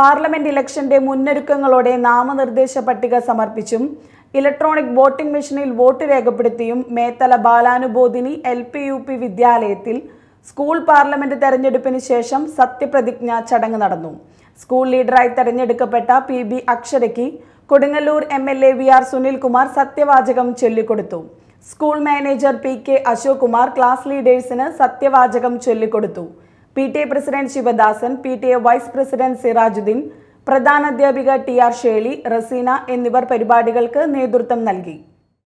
parliament ഇലക്ഷന്റെ മുന്നൊരുക്കങ്ങളോടെ നാമനിർദ്ദേശ പട്ടിക സമർപ്പിച്ചും ഇലക്ട്രോണിക് വോട്ടിംഗ് മെഷീനിൽ വോട്ട് രേഖപ്പെടുത്തിയും Methala Balanubodhini L P U P വിദ്യാലയത്തിൽ സ്കൂൾ പാർലമെന്റ് തെരഞ്ഞെടുപ്പിന് ശേഷം സത്യപ്രതിജ്ഞ ചടങ്ങ് നടന്നു സ്കൂൾ ലീഡറായി തെരഞ്ഞെടുക്കപ്പെട്ട പി ബി അക്ഷരയ്ക്ക് Kodungallur M L A V R Sunilkumar സത്യവാചകം ചൊല്ലിക്കൊടുത്തു school manager P K Ashok Kumar class ലീഡേഴ്സിന് സത്യവാചകം ചൊല്ലിക്കൊടുത്തു P T A president Sivadasan P T A vice president Sirajuddin പ്രധാനാധ്യാപിക ടി ആർ ഷേളി റസീന എന്നിവർ പരിപാടികൾക്ക് നേതൃത്വം നൽകി